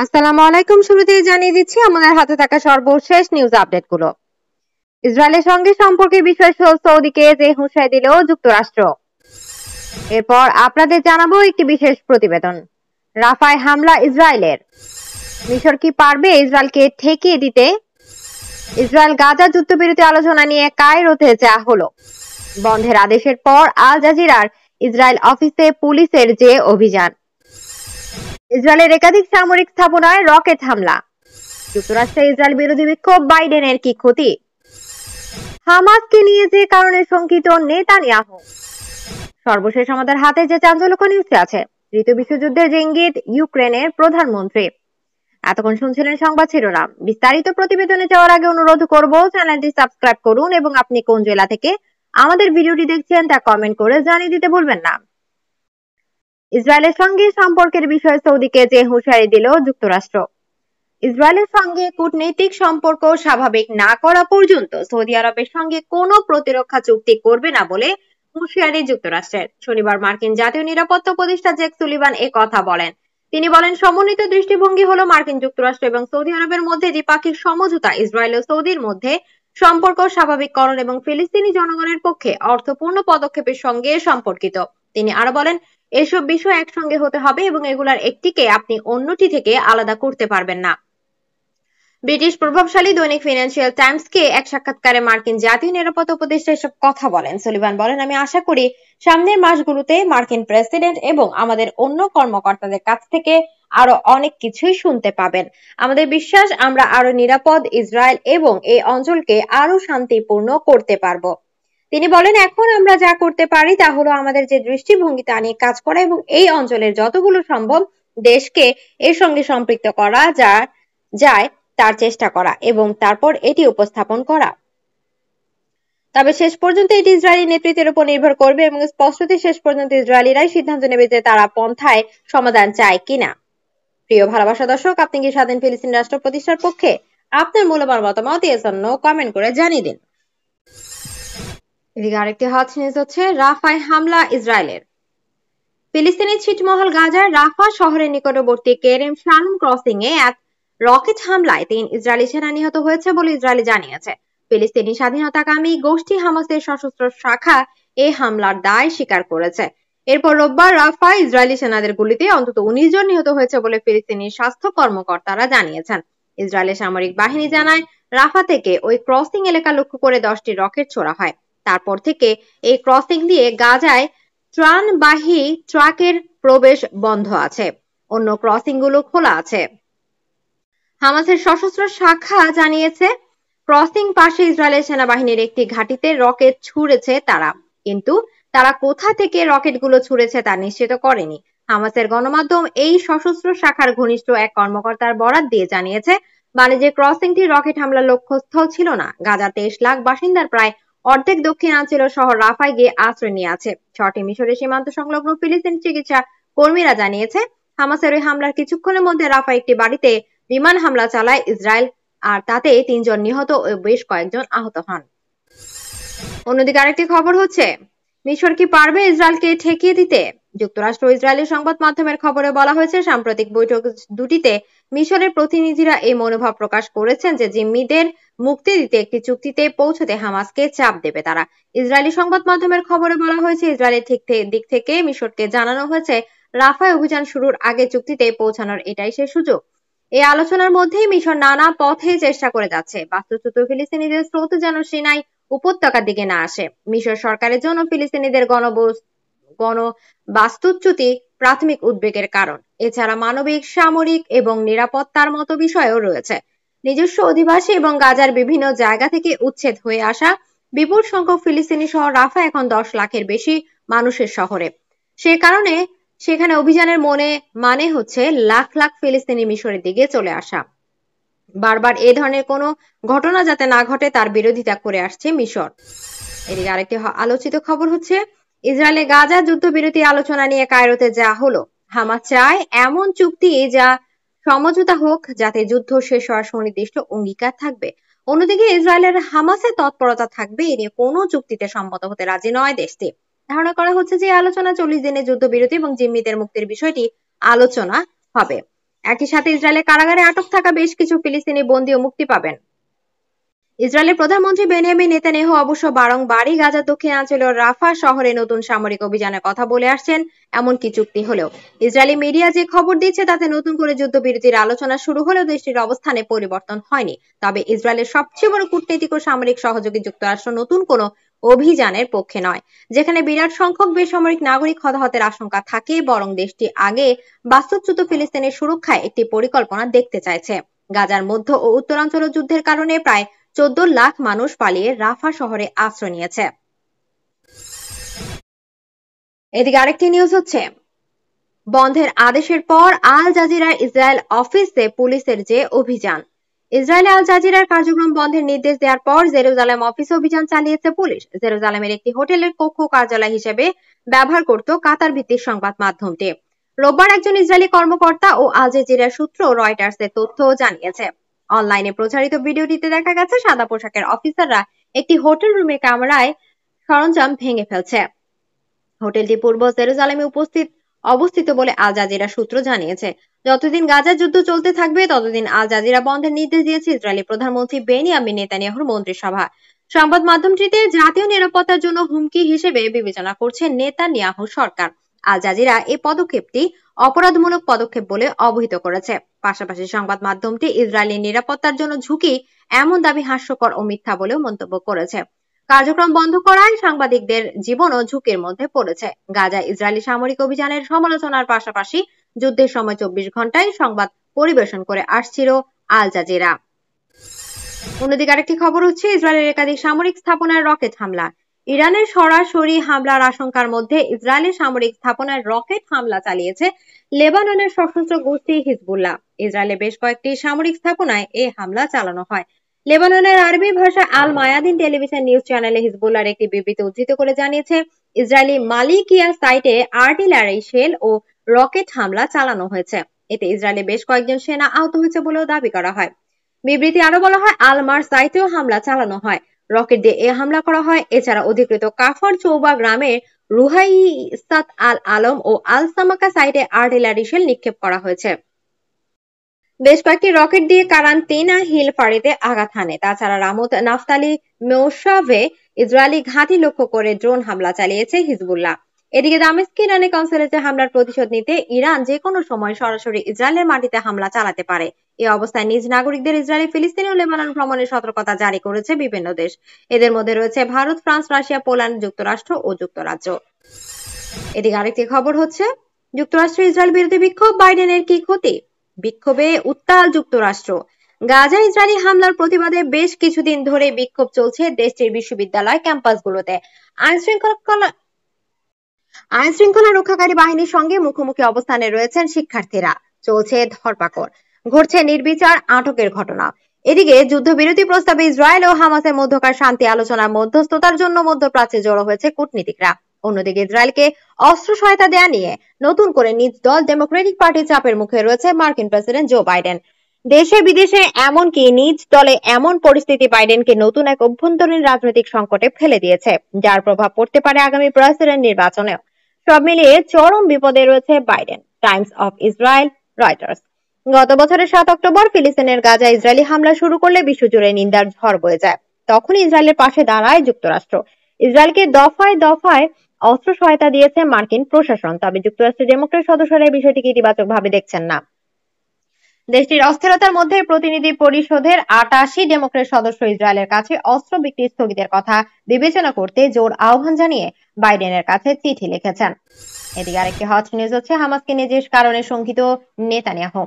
আসসালামু আলাইকুম শুরুতে জানিয়ে দিচ্ছি আমাদের হাতে থাকা সর্বশেষ নিউজ আপডেট গুলো ইসরায়েলের সঙ্গে সম্পর্কের বিষয়ে সৌদিকে যে হুঁশিয়ারি দিল যুক্তরাষ্ট্র এরপর আপনাদের জানাবো একটি বিশেষ প্রতিবেদন রাফায় হামলা ইসরায়েলের মিশর কি পারবে ইসরায়েলকে ঠেকিয়ে দিতে ইসরায়েল গাজা যুদ্ধবিরতি আলোচনা নিয়ে কায়রোতে যা হলো বন্ধের আদেশের পর আল জাজিরার ইসরায়েল অফিসে পুলিশের যে অভিযান ইসরায়েলের একাধিক সামরিক স্থাপনায় রকেট হামলা যুক্তরাষ্ট্রে ইসরায়েল বিরোধী বিক্ষোভ বাইডেনের কি ক্ষতি হামাজকে নিয়ে যে কারণে শঙ্কিত নেতা নেতানিয়াহু সর্বশেষ আমাদের হাতে যে চাঞ্চল্যকর নিউজ আছে তৃতীয় বিশ্বযুদ্ধের যে ইঙ্গিত ইউক্রেনের প্রধানমন্ত্রী এতক্ষণ শুনছিলেন সংবাদ শিরোনাম বিস্তারিত প্রতিবেদনে যাওয়ার আগে অনুরোধ করব চ্যানেলটি সাবস্ক্রাইব করুন এবং আপনি কোন জেলা থেকে আমাদের ভিডিওটি দেখছেন তা কমেন্ট করে জানিয়ে দিতে ভুলবেন না ইসরায়েলের সঙ্গে সম্পর্কের বিষয়ে সৌদিকে যে হুঁশিয়ারি দিল যুক্তরাষ্ট্র ইসরায়েলের সঙ্গে কূটনৈতিক সম্পর্ক স্বাভাবিক না করা পর্যন্ত সৌদি আরবের সঙ্গে কোনো প্রতিরক্ষা চুক্তি করবে না বলে হুঁশিয়ারি যুক্তরাষ্ট্রের শনিবার মার্কিন জাতীয় নিরাপত্তা উপদেষ্টা জেক সুলিবান এ কথা বলেন তিনি বলেন সমন্বিত দৃষ্টিভঙ্গি হলো মার্কিন যুক্তরাষ্ট্র এবং সৌদি আরবের মধ্যে দ্বিপাক্ষিক সমঝোতা ইসরায়েল ও সৌদির মধ্যে সম্পর্ক স্বাভাবিককরণ এবং ফিলিস্তিনি জনগণের পক্ষে অর্থপূর্ণ পদক্ষেপের সঙ্গে সম্পর্কিত তিনি আরো বলেন এসব বিষয় একসঙ্গে হতে হবে এবং এগুলার একটিকে আপনি অন্যটি থেকে আলাদা করতে পারবেন না ব্রিটিশ প্রভাবশালী দৈনিক ফিনান্সিয়াল টাইমসকে এক সাক্ষাৎকারে মার্কিন জাতীয় নিরাপত্তা উপদেষ্টা এসব কথা বলেন সুলিভান বলেন আমি আশা করি সামনের মাসগুলোতে মার্কিন প্রেসিডেন্ট এবং আমাদের অন্য কর্মকর্তাদের কাছ থেকে আরো অনেক কিছুই শুনতে পাবেন আমাদের বিশ্বাস আমরা আরো নিরাপদ ইসরায়েল এবং এই অঞ্চলকে আরো শান্তিপূর্ণ করতে পারবো তিনি বলেন এখন আমরা যা করতে পারি তা হলো আমাদের যে দৃষ্টিভঙ্গি তা নিয়ে কাজ করা এবং এই অঞ্চলের যতগুলো সম্ভব দেশকে এর সঙ্গে সম্পৃক্ত করা যা যায় তার চেষ্টা করা এবং তারপর এটি উপস্থাপন করা তবে শেষ পর্যন্ত এটি ইসরায়েলি নেতৃত্বের উপর নির্ভর করবে এবং স্পষ্টতই শেষ পর্যন্ত ইসরায়েলিরাই সিদ্ধান্ত নেবে যে তারা পন্থায় সমাধান চায় কিনা প্রিয় ভালোবাসা দর্শক আপনি কি স্বাধীন ফিলিস্তিন রাষ্ট্র প্রতিষ্ঠার পক্ষে আপনার মূল্যবান মতামত এর জন্য কমেন্ট করে জানিয়ে দিন এদিকে আরেকটি হাত নিউজ হচ্ছে রাফায় হামলা ইসরায়েলের ফিলিস্তিনি ছিটমহল গাজার রাফা শহরের নিকটবর্তী কেরেম শালম ক্রসিং এ এক রকেট হামলায় তিন ইসরায়েলি সেনা নিহত হয়েছে বলে ইসরায়েল জানিয়েছে ফিলিস্তিনি স্বাধীনতাকামী গোষ্ঠী হামাসের সশস্ত্র শাখা এই হামলার দায় স্বীকার করেছে এরপর রোববার রাফা ইসরায়েলি সেনাদের গুলিতে অন্তত উনিশ জন নিহত হয়েছে বলে ফিলিস্তিনি স্বাস্থ্য কর্মকর্তারা জানিয়েছেন ইসরায়েলের সামরিক বাহিনী জানায় রাফা থেকে ওই ক্রসিং এলাকা লক্ষ্য করে দশটি রকেট ছোড়া হয় তারপর থেকে এই ক্রসিং দিয়ে গাজায় ত্রাণবাহী ট্রাকের প্রবেশ বন্ধ আছে অন্য ক্রসিং গুলো খোলা আছে হামাসের সশস্ত্র শাখা জানিয়েছে ক্রসিং পাশে ইসরায়েলের সেনাবাহিনীর একটি ঘাটিতে রকেট ছুড়েছে তারা কিন্তু তারা কোথা থেকে রকেটগুলো ছুড়েছে তা নিশ্চিত করেনি হামাসের গণমাধ্যম এই সশস্ত্র শাখার ঘনিষ্ঠ এক কর্মকর্তার বরাত দিয়ে জানিয়েছে বাণিজ্যিক ক্রসিংটি রকেট হামলার লক্ষ্যস্থল ছিল না গাজা তেইশ লাখ বাসিন্দার প্রায় অর্ধেক দক্ষিণাঞ্চলীয় শহর রাফায় গিয়ে আশ্রয় নিয়েছে ছটি মিশরের সীমান্ত সংলগ্ন ফিলিস্তিন চিকিৎসা কর্মীরা জানিয়েছে হামাসের ওই হামলার কিছুক্ষণের মধ্যে রাফা একটি বাড়িতে বিমান হামলা চালায় ইসরায়েল আর তাতে তিনজন নিহত ও বেশ কয়েকজন আহত হন অন্যদিকে আরেকটি খবর হচ্ছে মিশর কি পারবে ইসরায়েলকে ঠেকিয়ে দিতে যুক্তরাষ্ট্র ইসরায়েলের সংবাদ মাধ্যমের খবরে বলা হয়েছে সাম্প্রতিক বৈঠক দুটিতে মিশরের প্রতিনিধিরা এই মনোভাব প্রকাশ করেছেন যে জিম্মিদের মুক্তি দিতে একটি চুক্তিতে পৌঁছতে হামাসকে চাপ দেবে তারা ইসরায়েলি সংবাদ মাধ্যমের খবরে বলা হয়েছে ইসরায়েলের ঠিক দিক থেকে মিশরকে জানানো হয়েছে রাফায় অভিযান শুরুর আগে চুক্তিতে পৌঁছানোর এটাই সে সুযোগ এই আলোচনার মধ্যেই মিশর নানা পথে চেষ্টা করে যাচ্ছে বাস্তুচ্যুত ফিলিস্তিনিদের স্রোত যেন সিনাই উপত্যকার দিকে না আসে মিশর সরকারের জন্য ফিলিস্তিনিদের গণ গণ বাস্তুচ্যুতি প্রাথমিক উদ্বেগের কারণ এছাড়া মানবিক সামরিক এবং নিরাপত্তার মতো বিষয়ও রয়েছে নিজস্ব অধিবাসী এবং গাজার বিভিন্ন জায়গা থেকে উচ্ছেদ হয়ে আসা বিপুল সংখ্যক ফিলিস্তিনি সহ রাফা এখন দশ লাখের বেশি মানুষের শহরে সে কারণে সেখানে অভিযানের মনে মানে হচ্ছে লাখ লাখ ফিলিস্তিনি মিশরের দিকে চলে আসা বারবার এ ধরনের কোনো ঘটনা যাতে না ঘটে তার বিরোধিতা করে আসছে মিশর এদিকে আরেকটি আলোচিত খবর হচ্ছে ইসরায়েলে গাজা যুদ্ধবিরতি আলোচনা নিয়ে কায়রোতে যা হলো হামাস চায় এমন চুক্তি যা সমঝোতা হোক যাতে যুদ্ধ শেষ হওয়ার সুনির্দিষ্ট অঙ্গীকার থাকবে অন্যদিকে ইসরায়েলের হামাসের তৎপরতা থাকবে এ নিয়ে কোনো চুক্তিতে সম্মত হতে রাজি নয় দেশটি ধারণা করা হচ্ছে যে আলোচনা চল্লিশ দিনের যুদ্ধবিরতি এবং জিম্মিদের মুক্তির বিষয়টি আলোচনা হবে একই সাথে ইসরায়েলের কারাগারে আটক থাকা বেশ কিছু ফিলিস্তিনি বন্দীও মুক্তি পাবেন ইসরায়েলের প্রধানমন্ত্রী বেনিয়ামিন নেতানেহ অবশ্য বারংবারই গাজার দক্ষিণাঞ্চলের রাফা শহরে নতুন সামরিক অভিযানের কথা বলে আসছেন এমন কি চুক্তি হলেও ইসরায়েলি মিডিয়া যে খবর দিচ্ছে তাতে নতুন করে যুদ্ধবিরতির আলোচনা শুরু হলেও দেশটির অবস্থানে পরিবর্তন হয়নি তবে ইসরায়েলের সবচেয়ে বড় কূটনৈতিক ও সামরিক সহযোগী যুক্তরাষ্ট্র নতুন কোনো অভিযানের পক্ষে নয় যেখানে বিরাট সংখ্যক বেসামরিক নাগরিক হতাহতের আশঙ্কা থাকে বরং দেশটি আগে বাস্তুচ্যুত ফিলিস্তিনের সুরক্ষায় একটি পরিকল্পনা দেখতে চাইছে গাজার মধ্য ও উত্তরাঞ্চল যুদ্ধের কারণে প্রায় চোদ্দ লাখ মানুষ পালিয়ে রাফা শহরে আশ্রয় নিয়েছে এদিকে আরেকটি নিউজ হচ্ছে বন্ধের আদেশের পর আল জাজিরার ইসরায়েল অফিসে পুলিশের যে অভিযান ইসরায়েলে আল জাজিরার কার্যক্রম বন্ধের নির্দেশ দেওয়ার পর জেরুজালেম অফিসে অভিযান চালিয়েছে পুলিশ জেরুজালেমের একটি হোটেলের কক্ষ কার্যালয় হিসেবে ব্যবহার করত কাতার ভিত্তিক সংবাদ মাধ্যমটি রোববার একজন ইসরায়েলি কর্মকর্তা ও আল জাজিরার সূত্র রয়টার্সের তথ্য জানিয়েছে অনলাইনে প্রচারিত ভিডিওটিতে দেখা গেছে সাদা পোশাকের অফিসাররা একটি হোটেল রুমে কামরায় সরঞ্জাম ভেঙে ফেলছে হোটেলটি পূর্ব জেরুজালেমে উপস্থিত অবস্থিত বলে আল জাজিরা সূত্র জানিয়েছে যতদিন গাজা যুদ্ধ চলতে থাকবে ততদিন আল জাজিরা বন্ধের নির্দেশ দিয়েছে ইসরায়েলি প্রধানমন্ত্রী বেনি আমি নেতানিয়াহুর মন্ত্রিসভা সংবাদ মাধ্যমটিতে জাতীয় নিরাপত্তার জন্য হুমকি হিসেবে বিবেচনা করছে নেতানিয়াহু সরকার আল জাজিরা এই পদক্ষেপটি অপরাধমূলক পদক্ষেপ বলে অবহিত করেছে পাশাপাশি সংবাদ মাধ্যমটি ইসরায়েলের নিরাপত্তার জন্য ঝুঁকি এমন দাবি হাস্যকর ও মিথ্যা বলেও মন্তব্য করেছে কার্যক্রম বন্ধ করায় সাংবাদিকদের জীবনও ঝুঁকির মধ্যে পড়েছে গাজা ইসরায়েলি সামরিক অভিযানের সমালোচনার পাশাপাশি যুদ্ধের সময় চব্বিশ ঘন্টায় সংবাদ পরিবেশন করে আসছিল আল জাজিরা অন্যদিকে আরেকটি খবর হচ্ছে ইসরায়েলের একাধিক সামরিক স্থাপনার রকেট হামলা ইরানের সরাসরি হামলার আশঙ্কার মধ্যে ইসরায়েলি সামরিক স্থাপনায় রকেট হামলা চালিয়েছে লেবাননের সশস্ত্র গোষ্ঠী হিজবুল্লাহ ইসরায়েলে বেশ কয়েকটি সামরিক স্থাপনায় এই হামলা চালানো হয় লেবাননের আরবি ভাষা আল মায়াদিন টেলিভিশন নিউজ চ্যানেলে হিজবুল্লার একটি বিবৃতি উদ্ধৃত করে জানিয়েছে ইসরায়েলি মালিকিয়া সাইটে আর্টিলারি শেল ও রকেট হামলা চালানো হয়েছে এতে ইসরায়েলে বেশ কয়েকজন সেনা আহত হয়েছে বলেও দাবি করা হয় বিবৃতি আরো বলা হয় আলমার সাইটেও হামলা চালানো হয় রকেট দিয়ে এ হামলা করা হয় এছাড়া অধিকৃত কাফর চৌবা গ্রামের সাত আল আলম ও আল সামাকা সাইটে আর্টিলারি শেল নিক্ষেপ করা হয়েছে বেশ কয়েকটি রকেট দিয়ে কারান তিনা হিল ফাড়িতে আঘাত হানে তাছাড়া রামত নাফতালি মেওসাভে ইসরায়েলি ঘাঁটি লক্ষ্য করে ড্রোন হামলা চালিয়েছে হিজবুল্লাহ এদিকে দামেস্ক ইরানি কাউন্সিলে যে হামলার প্রতিশোধ নিতে ইরান যে কোনো সময় সরাসরি ইসরায়েলের মাটিতে হামলা চালাতে পারে এ অবস্থায় নিজ নাগরিকদের ইসরায়েল ফিলিস্তিনি ও লেবানন ভ্রমণের সতর্কতা জারি করেছে বিভিন্ন দেশ এদের মধ্যে রয়েছে ভারত ফ্রান্স রাশিয়া পোল্যান্ড যুক্তরাষ্ট্র ও যুক্তরাজ্য এদিকে আরেকটি খবর হচ্ছে যুক্তরাষ্ট্র ইসরায়েল বিরুদ্ধে বিক্ষোভ বাইডেনের কি ক্ষতি বিক্ষোভে উত্তাল যুক্তরাষ্ট্র গাজা ইসরায়েলি হামলার প্রতিবাদে বেশ কিছুদিন ধরে বিক্ষোভ চলছে দেশটির বিশ্ববিদ্যালয় ক্যাম্পাসগুলোতে আইন শৃঙ্খলা আইন শৃঙ্খলা রক্ষাকারী বাহিনীর সঙ্গে মুখোমুখি অবস্থানে রয়েছেন শিক্ষার্থীরা চলছে ধরপাকড় ঘটছে নির্বিচার আটকের ঘটনা এদিকে যুদ্ধবিরতি প্রস্তাবে ইসরায়েল ও হামাসের মধ্যকার শান্তি আলোচনার মধ্যস্থতার জন্য মধ্যপ্রাচ্যে জড়ো হয়েছে কূটনীতিকরা অন্যদিকে ইসরায়েলকে অস্ত্র সহায়তা দেয়া নিয়ে নতুন করে নিজ দল ডেমোক্রেটিক পার্টির চাপের মুখে রয়েছে মার্কিন প্রেসিডেন্ট জো বাইডেন দেশে বিদেশে এমনকি নিজ দলে এমন পরিস্থিতি বাইডেনকে নতুন এক অভ্যন্তরীণ রাজনৈতিক সংকটে ফেলে দিয়েছে যার প্রভাব পড়তে পারে আগামী প্রেসিডেন্ট নির্বাচনেও সব মিলিয়ে চরম বিপদে রয়েছে Biden Times of Israel Reuters গত বছরের সাত অক্টোবর ফিলিস্তিনের গাজা ইসরায়েলি হামলা শুরু করলে বিশ্বজুড়ে নিন্দার ঝড় বয়ে যায় তখন ইসরায়েলের পাশে দাঁড়ায় যুক্তরাষ্ট্র ইসরায়েলকে দফায় দফায় অস্ত্র সহায়তা দিয়েছে মার্কিন প্রশাসন তবে যুক্তরাষ্ট্রের ডেমোক্রেট সদস্যরা এই বিষয়টিকে ভাবে দেখছেন না দেশটির অস্থিরতার মধ্যে প্রতিনিধি পরিষদের আটাশি ডেমোক্রেট সদস্য ইসরায়েলের কাছে অস্ত্র বিক্রি স্থগিতের কথা বিবেচনা করতে জোর আহ্বান জানিয়ে বাইডেনের কাছে চিঠি লিখেছেন এদিকে আরেকটি হট নিউজ হচ্ছে হামাসকে নিজের কারণে শঙ্কিত নেতানিয়াহু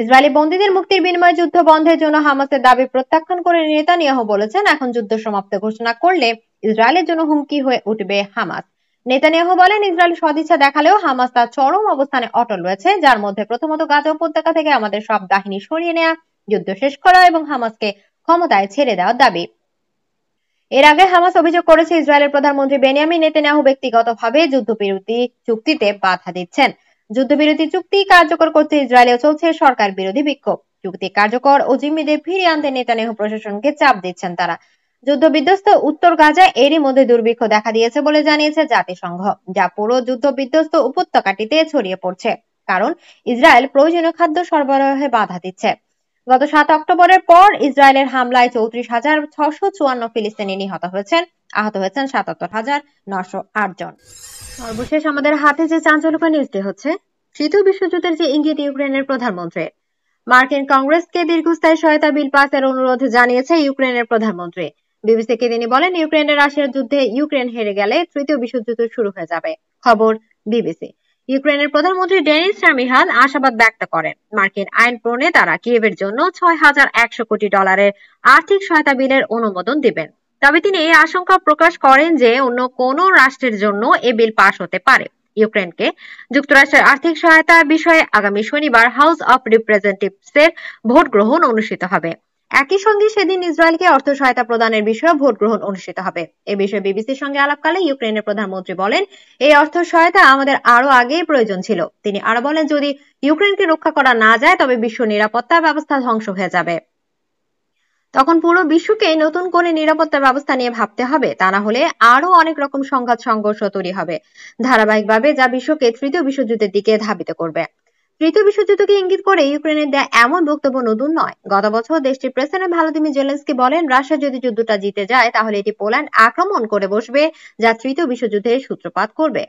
ইসরায়েলি বন্দীদের মুক্তির বিনিময়ে যুদ্ধ বন্ধের জন্য হামাসের দাবি প্রত্যাখ্যান করে নেতানিয়াহু বলেছেন এখন যুদ্ধ সমাপ্ত ঘোষণা করলে ইসরায়েলের জন্য হুমকি হয়ে উঠবে হামাস নেতানিয়াহু বলেন ইসরায়েল সদিচ্ছা দেখালেও হামাস তার চরম অবস্থানে অটল রয়েছে যার মধ্যে প্রথমত গাজা উপত্যকা থেকে আমাদের সব বাহিনী সরিয়ে নেয়া যুদ্ধ শেষ করা এবং হামাসকে ক্ষমতায় ছেড়ে দেওয়ার দাবি এর আগে হামাস অভিযোগ করেছে ইসরায়েলের প্রধানমন্ত্রী বেনিয়ামিন নেতেনিয়াহু ব্যক্তিগতভাবে যুদ্ধবিরতি চুক্তিতে বাধা দিচ্ছেন যুদ্ধবিরতি চুক্তি কার্যকর করতে ইসরায়েলেও চলছে সরকার বিরোধী বিক্ষোভ চুক্তি কার্যকর ও জিম্মিদের ফিরিয়ে আনতে নেতানিয়াহু প্রশাসনকে চাপ দিচ্ছেন তারা যুদ্ধ বিধ্বস্ত উত্তর গাজা এরই মধ্যে দুর্ভিক্ষ দেখা দিয়েছে বলে জানিয়েছে জাতিসংঘ যা পুরো যুদ্ধ বিধ্বস্ত উপত্যকাটিতে ছড়িয়ে পড়ছে কারণ ইসরায়েল প্রয়োজনীয় খাদ্য সরবরাহে বাধা দিচ্ছে গত সাত অক্টোবরের পর ইসরায়েলের হামলায় চৌত্রিশ হাজার ছশো চুয়ান্ন ফিলিস্তিনি নিহত হয়েছেন আহত হয়েছেন সাতাত্তর হাজার নশো আট জন সর্বশেষ আমাদের হাতে যে চাঞ্চল্যকর নিউজটি হচ্ছে তৃতীয় বিশ্বযুদ্ধের যে ইঙ্গিত ইউক্রেনের প্রধানমন্ত্রী মার্কিন কংগ্রেসকে দীর্ঘস্থায়ী সহায়তা বিল পাসের অনুরোধ জানিয়েছে ইউক্রেনের প্রধানমন্ত্রী বিবিসিকে তিনি বলেন ইউক্রেনে রাশিয়ার যুদ্ধে ইউক্রেন হেরে গেলে তৃতীয় বিশ্বযুদ্ধ শুরু হয়ে যাবে খবর বিবিসি ইউক্রেনের প্রধানমন্ত্রী ডেনিস সামিহাল আশাবাদ ব্যক্ত করেন মার্কিন আইন প্রণে তারা কিয়েভের জন্য ছয় হাজার একশো কোটি ডলারের আর্থিক সহায়তা বিলের অনুমোদন দিবেন তবে তিনি এই আশঙ্কা প্রকাশ করেন যে অন্য কোন রাষ্ট্রের জন্য এ বিল পাশ হতে পারে ইউক্রেনকে যুক্তরাষ্ট্রের আর্থিক সহায়তা বিষয়ে আগামী শনিবার হাউস অব এর ভোট গ্রহণ অনুষ্ঠিত হবে একই সঙ্গে সেদিন ইসরায়েলকে অর্থ সহায়তা প্রদানের বিষয়ে ভোট গ্রহণ অনুষ্ঠিত হবে এ বিষয়ে বিবিসির সঙ্গে আলাপকালে ইউক্রেনের প্রধানমন্ত্রী বলেন এই অর্থ সহায়তা আমাদের আরো আগেই প্রয়োজন ছিল তিনি আরো বলেন যদি ইউক্রেনকে রক্ষা করা না যায় তবে বিশ্ব নিরাপত্তা ব্যবস্থা ধ্বংস হয়ে যাবে তখন পুরো বিশ্বকে নতুন কোন নিরাপত্তা ব্যবস্থা নিয়ে ভাবতে হবে তা না হলে আরো অনেক রকম সংঘাত সংঘর্ষ তৈরি হবে ধারাবাহিকভাবে যা বিশ্বকে তৃতীয় বিশ্বযুদ্ধের দিকে ধাবিত করবে তৃতীয় বিশ্বযুদ্ধকে ইঙ্গিত করে ইউক্রেনের দেয়া এমন বক্তব্য নতুন নয় গত বছর দেশটির প্রেসিডেন্ট ভ্লাদিমির জেলেন্সকি বলেন রাশিয়া যদি যুদ্ধটা জিতে যায় তাহলে এটি পোল্যান্ড আক্রমণ করে বসবে যা তৃতীয় বিশ্বযুদ্ধের সূত্রপাত করবে